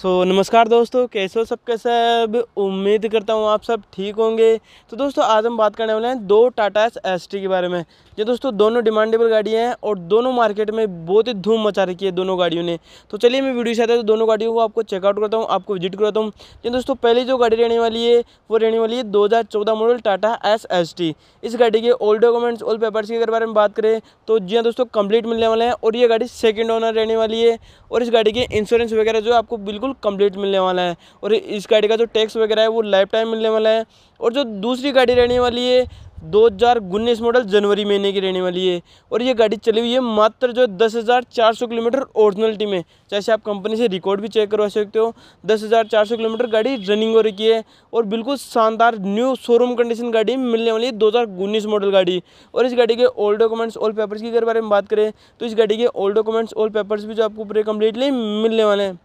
सो so, नमस्कार दोस्तों कैसे हो सबके सब उम्मीद करता हूँ आप सब ठीक होंगे तो दोस्तों आज हम बात करने वाले हैं दो टाटा एस एस टी के बारे में ये दोस्तों दोनों डिमांडेबल गाड़ियाँ हैं और दोनों मार्केट में बहुत ही धूम मचा रखी है दोनों गाड़ियों ने तो चलिए मैं वीडियो से आता तो दोनों गाड़ियों को आपको चेकआउट करता हूँ आपको विजिट कराता हूँ जी दोस्तों पहली जो गाड़ी रहने वाली है वो रहने वाली है दो model Tata S S T इस गाड़ी के ओल्ड डॉक्यूमेंट्स ओल्ड पेपर्स के अगर बारे में बात करें तो जी हाँ दोस्तों कंप्लीट मिलने वाले हैं और ये गाड़ी सेकेंड ओनर रहने वाली है और इस गाड़ी के इंश्योरेंस वगैरह जो आपको बिल्कुल बिल्कुल कंप्लीट मिलने वाला है और इस गाड़ी का जो टैक्स वगैरह है वो लाइफ टाइम मिलने वाला है और जो दूसरी गाड़ी रहने वाली है दो हज़ार उन्नीस मॉडल जनवरी महीने की रहने वाली है और ये गाड़ी चली हुई है मात्र जो दस हज़ार चार सौ किलोमीटर ओरिजिनलिटी में जैसे आप कंपनी से रिकॉर्ड भी चेक करवा सकते हो दस हज़ार चार सौ किलोमीटर गाड़ी रनिंग हो रखी है और बिल्कुल शानदार न्यू शोरूम कंडीशन गाड़ी मिलने वाली है दो हज़ार उन्नीस मॉडल गाड़ी और इस गाड़ी के ओल्ड डॉक्यूमेंट्स ओल्ड पेपर्स की अगर बारे में बात करें तो इस गाड़ी के ओल्ड डॉक्यूमेंट्स ओल्ड पेपर्स भी जो आपको पूरे कम्प्लीटली मिलने वाले हैं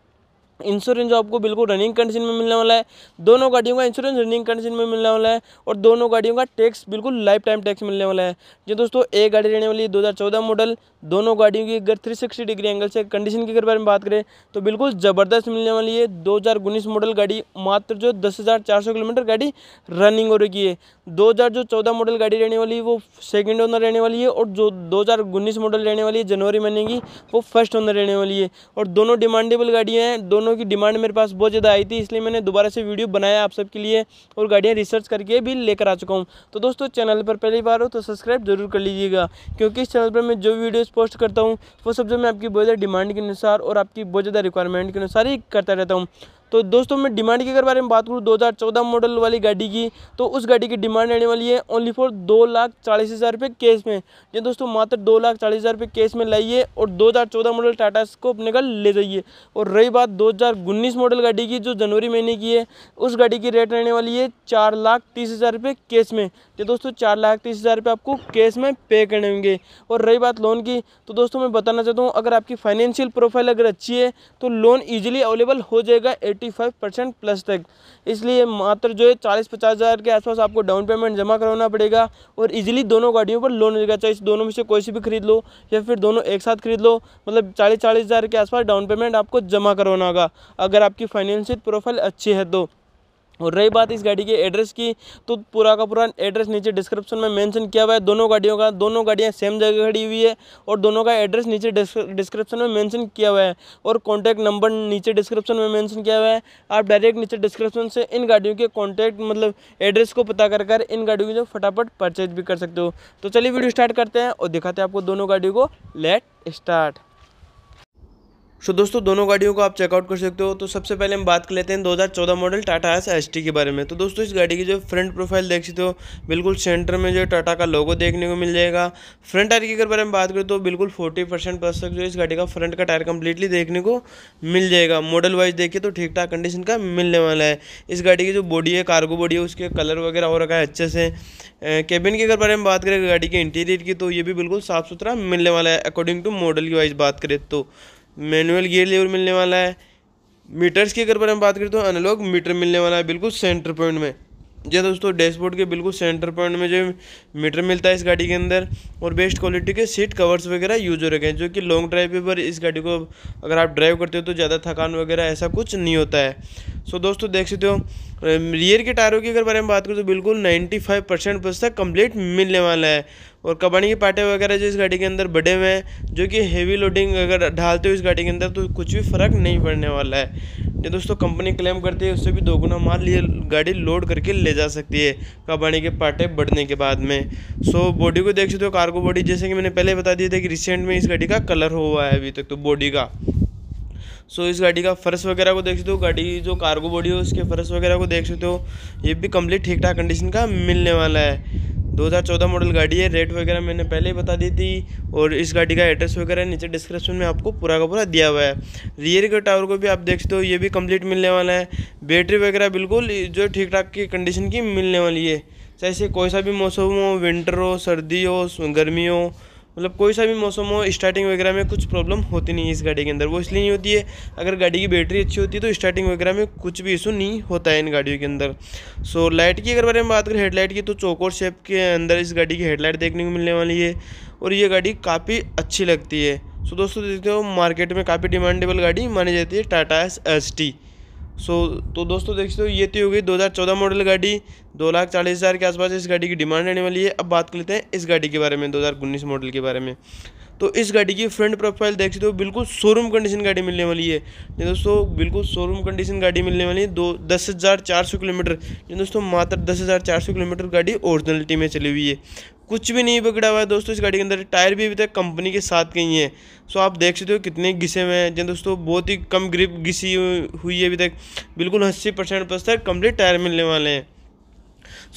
इंश्योरेंस आपको बिल्कुल रनिंग कंडीशन में मिलने वाला है दोनों गाड़ियों का इंश्योरेंस रनिंग कंडीशन में मिलने वाला है और दोनों गाड़ियों का टैक्स बिल्कुल लाइफ टाइम टैक्स मिलने वाला है जो दोस्तों एक गाड़ी रहने वाली है दो मॉडल दोनों गाड़ियों की अगर थ्री डिग्री एंगल से कंडीशन के बारे में बात करें तो बिल्कुल ज़बरदस्त मिलने वाली है दो मॉडल गाड़ी मात्र जो दस किलोमीटर गाड़ी रनिंग हो रही है दो जो चौदह मॉडल गाड़ी रहने वाली है वो सेकेंड ओनर रहने वाली है और जो दो मॉडल रहने वाली है जनवरी महीने की वो फर्स्ट ओनर रहने वाली है और दोनों डिमांडेबल गाड़ियाँ हैं दोनों गाड़ियों की डिमांड मेरे पास बहुत ज़्यादा आई थी इसलिए मैंने दोबारा से वीडियो बनाया आप सबके लिए और गाड़ियाँ रिसर्च करके भी लेकर आ चुका हूँ तो दोस्तों चैनल पर पहली बार हो तो सब्सक्राइब जरूर कर लीजिएगा क्योंकि इस चैनल पर मैं जो वीडियोज़ पोस्ट करता हूँ वो सब जो मैं आपकी बहुत ज़्यादा डिमांड के अनुसार और आपकी बहुत ज़्यादा रिक्वायरमेंट के अनुसार ही करता रहता हूँ तो दोस्तों मैं डिमांड की अगर बारे में बात करूँ 2014 मॉडल वाली गाड़ी की तो उस गाड़ी की डिमांड रहने वाली है ओनली फॉर दो लाख चालीस हज़ार रुपये कैश में ये दोस्तों मात्र दो लाख चालीस हज़ार रुपये कैश में लाइए और 2014 मॉडल टाटा को अपने का ले जाइए और रही बात दो मॉडल गाड़ी की जो जनवरी महीने की है उस गाड़ी की रेट रहने वाली है चार लाख तीस हज़ार रुपये कैश में ये तो दोस्तों चार लाख तीस हज़ार रुपये आपको कैश में पे करने होंगे और रही बात लोन की तो दोस्तों मैं बताना चाहता हूँ अगर आपकी फाइनेंशियल प्रोफाइल अगर अच्छी है तो लोन ईजिली अवेलेबल हो जाएगा फोर्टी फाइव परसेंट प्लस तक इसलिए मात्र जो है चालीस पचास हज़ार के आसपास आपको डाउन पेमेंट जमा करवाना पड़ेगा और इजीली दोनों गाड़ियों पर लोन मिलेगा चाहे इस दोनों में से कोई सी भी खरीद लो या फिर दोनों एक साथ खरीद लो मतलब चालीस चालीस हज़ार के आसपास डाउन पेमेंट आपको जमा करवाना होगा अगर आपकी फाइनेंशियल प्रोफाइल अच्छी है तो और रही बात इस गाड़ी के एड्रेस की तो पूरा का पूरा एड्रेस नीचे डिस्क्रिप्शन में मेंशन किया हुआ है दोनों गाड़ियों का दोनों गाड़ियाँ सेम जगह खड़ी हुई है और दोनों का एड्रेस नीचे डिस्क्रिप्शन में मेंशन किया हुआ है और कॉन्टैक्ट नंबर नीचे डिस्क्रिप्शन में मेंशन किया हुआ है आप डायरेक्ट नीचे डिस्क्रिप्शन से इन गाड़ियों के कॉन्टैक्ट मतलब एड्रेस को पता कर कर इन गाड़ियों की जो फटाफट परचेज भी कर सकते हो तो चलिए वीडियो स्टार्ट करते हैं और दिखाते हैं आपको दोनों गाड़ियों को लेट स्टार्ट सो so, दोस्तों दोनों गाड़ियों को आप चेकआउट कर सकते हो तो सबसे पहले हम बात कर लेते हैं 2014 मॉडल टाटा एस एस के बारे में तो दोस्तों इस गाड़ी की जो फ्रंट प्रोफाइल देख सकते हो बिल्कुल सेंटर में जो टाटा का लोगो देखने को मिल जाएगा फ्रंट टायर की अगर बारे में बात करें तो बिल्कुल फोर्टी परसेंट प्लस तक जो इस गाड़ी का फ्रंट का टायर कम्प्लीटली देखने को मिल जाएगा मॉडल वाइज देखिए तो ठीक ठाक कंडीशन का मिलने वाला है इस गाड़ी की जो बॉडी है कार्गो बॉडी है उसके कलर वगैरह हो रखा है अच्छे से केबिन की अगर बारे में बात करें गाड़ी के इंटीरियर की तो ये भी बिल्कुल साफ़ सुथरा मिलने वाला है अकॉर्डिंग टू मॉडल की वाइज बात करें तो मैनुअल गियर लीवर मिलने वाला है मीटर्स की अगर हम बात करें तो अनलॉग मीटर मिलने वाला है बिल्कुल सेंटर पॉइंट में जी दोस्तों डैशबोर्ड के बिल्कुल सेंटर पॉइंट में जो मीटर मिलता है इस गाड़ी के अंदर और बेस्ट क्वालिटी के सीट कवर्स वगैरह यूज हो रखे हैं जो कि लॉन्ग ड्राइव पर इस गाड़ी को अगर आप ड्राइव करते हो तो ज़्यादा थकान वगैरह ऐसा कुछ नहीं होता है सो दोस्तों देख सकते हो रियर के टायरों की अगर बारे में बात करें तो बिल्कुल नाइन्टी फाइव परसेंट बस तक कम्प्लीट मिलने वाला है और कबाड़ी के पाटे वगैरह जो इस गाड़ी के अंदर बड़े हुए हैं जो कि हेवी लोडिंग अगर ढालते हो इस गाड़ी के अंदर तो कुछ भी फ़र्क नहीं पड़ने वाला है ये दोस्तों कंपनी क्लेम करती है उससे भी दोगुना माल ये गाड़ी लोड करके ले जा सकती है कबाड़ी के पार्टे बढ़ने के बाद में सो बॉडी को देख सकते हो कार्गो बॉडी जैसे कि मैंने पहले बता दिया था कि रिसेंट में इस गाड़ी का कलर हुआ है अभी तक तो बॉडी का सो so, इस गाड़ी का फ़र्श वगैरह को देख सकते हो गाड़ी की जो कार्गो बॉडी है उसके फ़र्श वगैरह को देख सकते हो ये भी कम्प्लीट ठीक ठाक कंडीशन का मिलने वाला है 2014 मॉडल गाड़ी है रेट वगैरह मैंने पहले ही बता दी थी और इस गाड़ी का एड्रेस वगैरह नीचे डिस्क्रिप्शन में आपको पूरा का पूरा दिया हुआ है रियर के टावर को भी आप देख सकते हो ये भी कंप्लीट मिलने वाला है बैटरी वगैरह बिल्कुल जो ठीक ठाक की कंडीशन की मिलने वाली है चाहे कोई सा भी मौसम हो विंटर हो सर्दी हो गर्मी हो मतलब कोई सा भी मौसम हो स्टार्टिंग वगैरह में कुछ प्रॉब्लम होती नहीं है इस गाड़ी के अंदर वो इसलिए नहीं होती है अगर गाड़ी की बैटरी अच्छी होती है तो स्टार्टिंग वगैरह में कुछ भी इशू नहीं होता है इन गाड़ियों के अंदर सो लाइट की अगर बारे में बात करें हेडलाइट की तो चौकोर शेप के अंदर इस गाड़ी की हेडलाइट देखने को मिलने वाली है और ये गाड़ी काफ़ी अच्छी लगती है सो दोस्तों देखते हो मार्केट में काफ़ी डिमांडेबल गाड़ी मानी जाती है Tata S S T so तो दोस्तों देख सकते हो ये तो हो गई 2014 मॉडल गाड़ी दो लाख चालीस हज़ार के आसपास इस गाड़ी की डिमांड रहने वाली है अब बात कर लेते हैं इस गाड़ी के बारे में दो मॉडल के बारे में तो इस गाड़ी की फ्रंट प्रोफाइल देख सकते हो बिल्कुल शोरूम कंडीशन गाड़ी मिलने वाली है जी दोस्तों बिल्कुल शोरूम कंडीशन गाड़ी मिलने वाली है दो दस हज़ार चार सौ किलोमीटर जी दोस्तों मात्र दस हज़ार चार सौ किलोमीटर गाड़ी ओरिजिनलिटी में चली हुई है कुछ भी नहीं बिगड़ा हुआ है दोस्तों इस गाड़ी के अंदर टायर भी अभी तक कंपनी के साथ के ही हैं सो आप देख सकते हो कितने घिसे हुए हैं जो दोस्तों बहुत ही कम ग्रिप घिसी हुई है अभी तक बिल्कुल अस्सी परसेंट प्लस तक कम्प्लीट टायर मिलने वाले हैं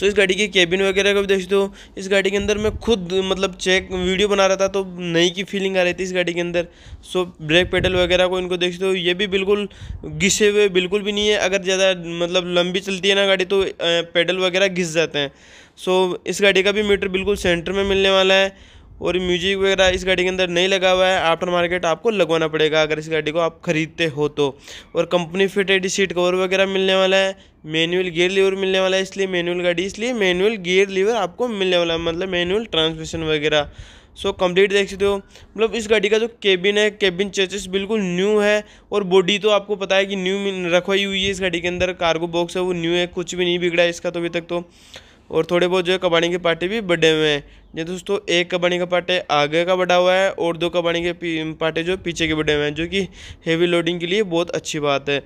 सो इस गाड़ी की केबिन वगैरह का भी देख सकते हो इस गाड़ी के अंदर मैं खुद मतलब चेक वीडियो बना रहा था तो नई की फीलिंग आ रही थी इस गाड़ी के अंदर सो ब्रेक पेडल वगैरह को इनको देख सकते हो ये भी बिल्कुल घिसे हुए बिल्कुल भी नहीं है अगर ज़्यादा मतलब लंबी चलती है ना गाड़ी तो पेडल वगैरह घिस जाते हैं सो इस गाड़ी का भी मीटर बिल्कुल सेंटर में मिलने वाला है और म्यूजिक वगैरह इस गाड़ी के अंदर नहीं लगा हुआ है आफ्टर मार्केट आपको लगवाना पड़ेगा अगर इस गाड़ी को आप ख़रीदते हो तो और कंपनी फिटेड सीट कवर वगैरह मिलने वाला है मैनुअल गियर लीवर मिलने वाला है इसलिए मैनुअल गाड़ी इसलिए मैनुअल गियर लीवर आपको मिलने वाला है मतलब मैनुअल ट्रांसमिशन वगैरह सो कंप्लीट देख सकते हो मतलब इस गाड़ी का जो केबिन है केबिन चेचेस बिल्कुल न्यू है और बॉडी तो आपको पता है कि न्यू रखवाई हुई है इस गाड़ी के अंदर कार्गो बॉक्स है वो न्यू है कुछ भी नहीं बिगड़ा है इसका तो अभी तक तो और थोड़े बहुत जो है कबाड़ी के पाटे भी बड़े हुए हैं ये दोस्तों एक कबाड़ी का पाटे आगे का बढ़ा हुआ है और दो कबाड़ी के पाटे जो पीछे के बढ़े हुए हैं जो कि हेवी लोडिंग के लिए बहुत अच्छी बात है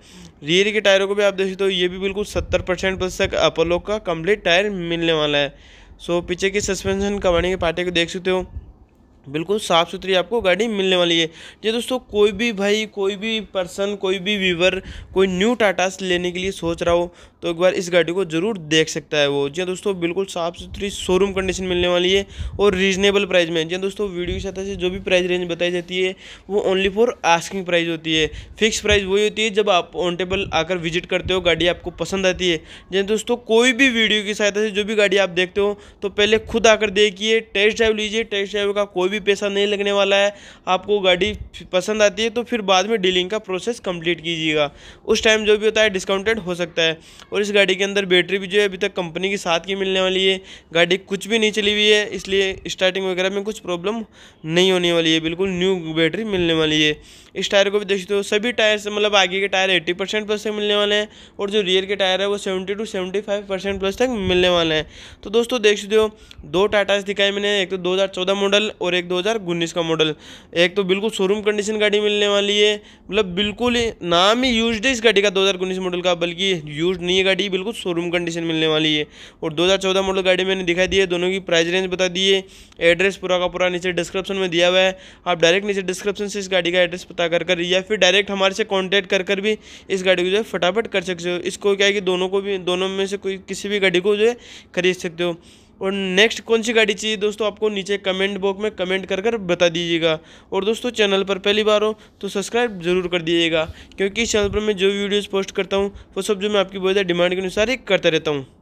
रियर के टायरों को भी आप देख सकते हो ये भी बिल्कुल सत्तर परसेंट प्लस तक अपोलो का कम्प्लीट टायर मिलने वाला है सो पीछे की सस्पेंशन कबाड़ी के पाटे को देख सकते हो बिल्कुल साफ़ सुथरी आपको गाड़ी मिलने वाली है जी दोस्तों कोई भी भाई कोई भी पर्सन कोई भी व्यूवर कोई न्यू टाटा लेने के लिए सोच रहा हो तो एक बार इस गाड़ी को ज़रूर देख सकता है वो जी दोस्तों बिल्कुल साफ़ सुथरी शोरूम कंडीशन मिलने वाली है और रीजनेबल प्राइस में जी दोस्तों वीडियो के साथ से जो भी प्राइस रेंज बताई जाती है वो ओनली फॉर आस्किंग प्राइस होती है फिक्स प्राइस वही होती है जब आप ऑन टेबल आकर विजिट करते हो गाड़ी आपको पसंद आती है जी दोस्तों कोई भी वीडियो की सहायता से जो भी गाड़ी आप देखते हो तो पहले खुद आकर देखिए टेस्ट ड्राइव लीजिए टेस्ट ड्राइव का कोई भी पैसा नहीं लगने वाला है आपको गाड़ी पसंद आती है तो फिर बाद में डीलिंग का प्रोसेस कंप्लीट कीजिएगा उस टाइम जो भी होता है डिस्काउंटेड हो सकता है और इस गाड़ी के अंदर बैटरी भी जो है अभी तक कंपनी के साथ की मिलने वाली है गाड़ी कुछ भी नहीं चली हुई है इसलिए स्टार्टिंग वगैरह में कुछ प्रॉब्लम नहीं होने वाली है बिल्कुल न्यू बैटरी मिलने वाली है इस टायर को भी देखते हो सभी टायर मतलब आगे के टायर एट्टी परसेंट प्लस तक मिलने वाले हैं और जो रियर के टायर है वो seventy two seventy five percent plus तक मिलने वाले हैं तो दोस्तों देख सकते हो दो टाटा दिखाए मैंने एक तो दो हज़ार चौदह मॉडल और एक एक दो हज़ार उन्नीस का मॉडल एक तो बिल्कुल शोरूम कंडीशन गाड़ी मिलने वाली है मतलब बिल्कुल नाम ही यूज है इस गाड़ी का दो हज़ार उन्नीस मॉडल का बल्कि यूज नहीं है गाड़ी बिल्कुल शोरूम कंडीशन मिलने वाली है और दो हज़ार चौदह मॉडल गाड़ी मैंने दिखाई दी है दोनों की प्राइस रेंज बता दिए एड्रेस पूरा का पूरा नीचे डिस्क्रिप्शन में दिया हुआ है आप डायरेक्ट नीचे डिस्क्रिप्शन से इस गाड़ी का एड्रेस पता कर कर या फिर डायरेक्ट हमारे से कॉन्टैक्ट कर कर भी इस गाड़ी को जो है फटाफट कर सकते हो इसको क्या है कि दोनों को भी दोनों में से कोई किसी भी गाड़ी को जो है खरीद सकते हो और नेक्स्ट कौन सी गाड़ी चाहिए दोस्तों आपको नीचे कमेंट बॉक्स में कमेंट कर कर बता दीजिएगा और दोस्तों चैनल पर पहली बार हो तो सब्सक्राइब जरूर कर दीजिएगा क्योंकि इस चैनल पर मैं जो वीडियोज़ पोस्ट करता हूँ वो सब जो मैं आपकी बहुत ज़्यादा डिमांड के अनुसार ही करता रहता हूँ